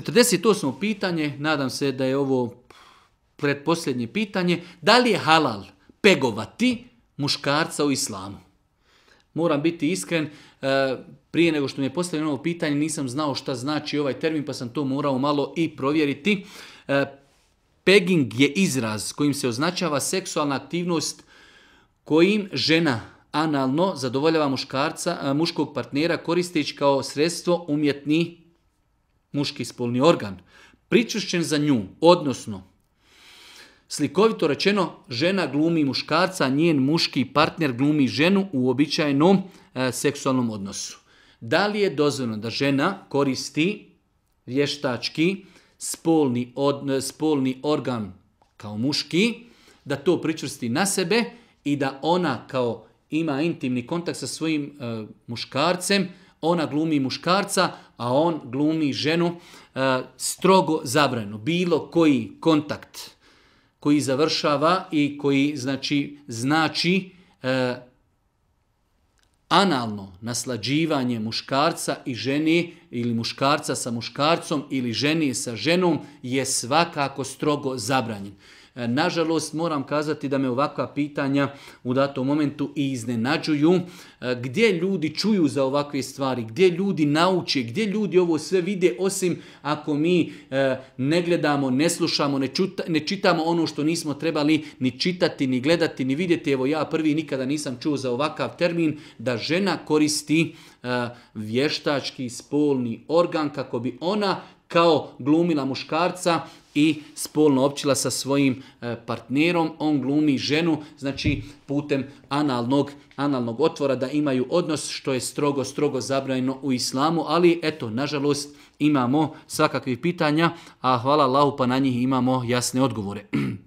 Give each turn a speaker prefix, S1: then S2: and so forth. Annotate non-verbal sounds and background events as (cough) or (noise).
S1: 48. pitanje, nadam se da je ovo predposljednje pitanje, da li je halal pegovati muškarca u islamu? Moram biti iskren, e, prije nego što mi je postavljeno ovo pitanje nisam znao šta znači ovaj termin pa sam to morao malo i provjeriti. E, Pegging je izraz kojim se označava seksualna aktivnost kojim žena analno zadovoljava muškarca, e, muškog partnera koristeći kao sredstvo umjetni muški spolni organ, pričušćen za nju, odnosno slikovito rečeno žena glumi muškarca, njen muški partner glumi ženu u običajnom e, seksualnom odnosu. Da li je dozvoljeno da žena koristi vještački spolni, e, spolni organ kao muški, da to pričvrsti na sebe i da ona kao ima intimni kontakt sa svojim e, muškarcem, ona glumi muškarca, a on glumi ženu e, strogo zabranu. Bilo koji kontakt koji završava i koji znači, znači e, analno naslađivanje muškarca i ženi ili muškarca sa muškarcom ili ženije sa ženom je svakako strogo zabranjen. E, nažalost, moram kazati da me ovakva pitanja u datom momentu i iznenađuju. E, gdje ljudi čuju za ovakve stvari, gdje ljudi nauče, gdje ljudi ovo sve vide, osim ako mi e, ne gledamo, ne slušamo, ne, ne čitamo ono što nismo trebali ni čitati, ni gledati, ni vidjeti. Evo ja prvi nikada nisam čuo za ovakav termin da žena koristi vještački spolni organ kako bi ona kao glumila muškarca i spolno općila sa svojim e, partnerom, on glumi ženu, znači putem analnog, analnog otvora da imaju odnos što je strogo, strogo zabranjeno u islamu, ali eto, nažalost, imamo svakakvih pitanja, a hvala Allahu pa na njih imamo jasne odgovore. (clears throat)